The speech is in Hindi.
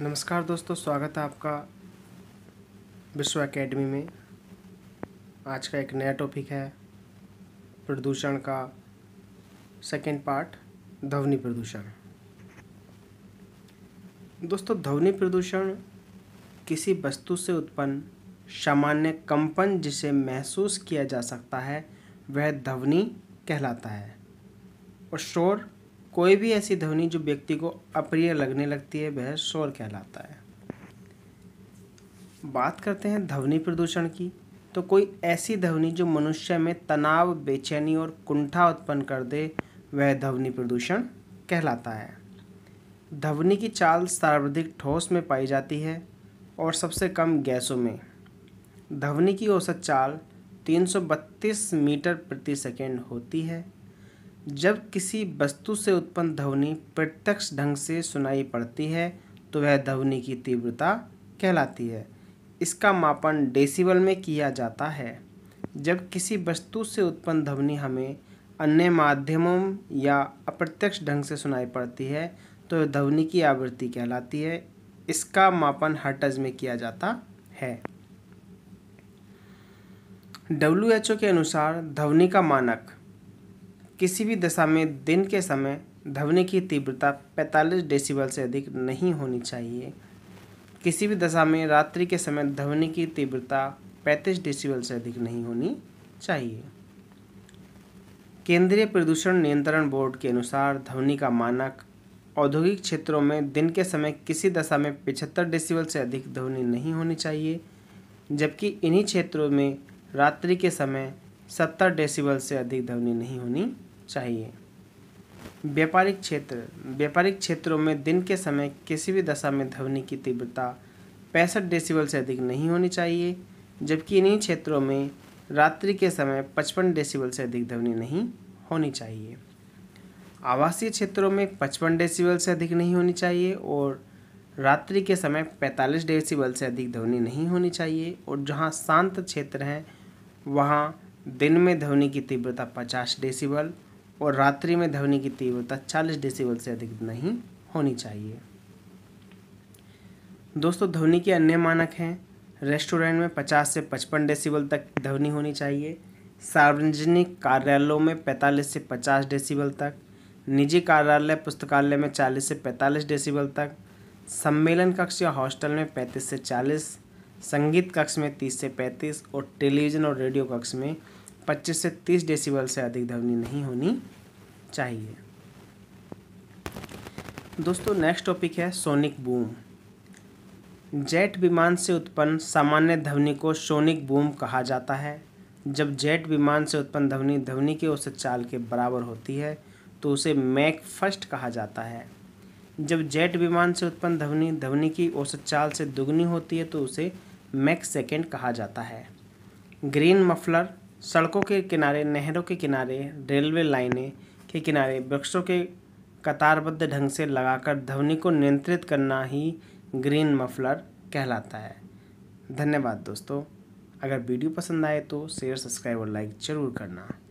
नमस्कार दोस्तों स्वागत है आपका विश्व एकेडमी में आज का एक नया टॉपिक है प्रदूषण का सेकेंड पार्ट ध्वनि प्रदूषण दोस्तों ध्वनि प्रदूषण किसी वस्तु से उत्पन्न सामान्य कंपन जिसे महसूस किया जा सकता है वह ध्वनि कहलाता है और शोर कोई भी ऐसी ध्वनि जो व्यक्ति को अप्रिय लगने लगती है वह शोर कहलाता है बात करते हैं ध्वनि प्रदूषण की तो कोई ऐसी ध्वनि जो मनुष्य में तनाव बेचैनी और कुंठा उत्पन्न कर दे वह ध्वनि प्रदूषण कहलाता है ध्वनि की चाल सर्वाधिक ठोस में पाई जाती है और सबसे कम गैसों में ध्वनि की औसत चाल 332 मीटर प्रति सेकेंड होती है जब किसी वस्तु से उत्पन्न ध्वनि प्रत्यक्ष ढंग से सुनाई पड़ती है तो वह ध्वनि की तीव्रता कहलाती है इसका मापन डेसिबल में किया जाता है जब किसी वस्तु से उत्पन्न ध्वनि हमें अन्य माध्यमों या अप्रत्यक्ष ढंग से सुनाई पड़ती है तो वह ध्वनि की आवृत्ति कहलाती है इसका मापन हर्टज में किया जाता है डब्ल्यू के अनुसार ध्वनि का मानक किसी भी दशा में दिन के समय ध्वनि की तीव्रता 45 डेसिबल से अधिक नहीं होनी चाहिए किसी भी दशा में रात्रि के समय ध्वनि की तीव्रता 35 डेसिबल से अधिक नहीं होनी चाहिए केंद्रीय प्रदूषण नियंत्रण बोर्ड के अनुसार ध्वनि का मानक औद्योगिक क्षेत्रों में दिन के समय किसी दशा में पिछहत्तर डेसिबल से अधिक ध्वनि नहीं होनी चाहिए जबकि इन्हीं क्षेत्रों में रात्रि के समय सत्तर डेसिबल से अधिक ध्वनि नहीं होनी चाहिए व्यापारिक क्षेत्र व्यापारिक क्षेत्रों में दिन के समय किसी भी दशा में ध्वनि की तीव्रता पैंसठ डेसिबल से अधिक नहीं होनी चाहिए जबकि इन्हीं क्षेत्रों में रात्रि के समय पचपन डेसिबल से अधिक ध्वनि नहीं होनी चाहिए आवासीय क्षेत्रों में पचपन डेसिबल से अधिक नहीं होनी चाहिए और रात्रि के समय पैंतालीस डेसिबल से अधिक ध्वनि नहीं होनी चाहिए और जहाँ शांत क्षेत्र हैं वहाँ दिन में ध्वनि की तीव्रता पचास डेसिबल और रात्रि में ध्वनि की तीव्रता चालीस डेसिबल से अधिक नहीं होनी चाहिए दोस्तों ध्वनि के अन्य मानक हैं रेस्टोरेंट में पचास से पचपन डेसिबल तक ध्वनि होनी चाहिए सार्वजनिक कार्यालयों में पैंतालीस से पचास डेसिबल तक निजी कार्यालय पुस्तकालय में चालीस से पैंतालीस डेसिबल तक सम्मेलन कक्ष या हॉस्टल में पैंतीस से चालीस संगीत कक्ष में 30 से 35 और टेलीविज़न और रेडियो कक्ष में 25 से 30 डेसिबल से अधिक ध्वनि नहीं होनी चाहिए दोस्तों नेक्स्ट टॉपिक है सोनिक बूम जेट विमान से उत्पन्न सामान्य ध्वनि को सोनिक बूम कहा जाता है जब जेट विमान से उत्पन्न ध्वनि ध्वनि के औसत चाल के बराबर होती है तो उसे मैक फर्स्ट कहा जाता है जब जेट विमान से उत्पन्न ध्वनि ध्वनि की औसत चाल से दुगनी होती है तो उसे मैक सेकेंड कहा जाता है ग्रीन मफलर सड़कों के किनारे नहरों के किनारे रेलवे लाइनें के किनारे वृक्षों के कतारबद्ध ढंग से लगाकर ध्वनि को नियंत्रित करना ही ग्रीन मफलर कहलाता है धन्यवाद दोस्तों अगर वीडियो पसंद आए तो शेयर सब्सक्राइब और लाइक ज़रूर करना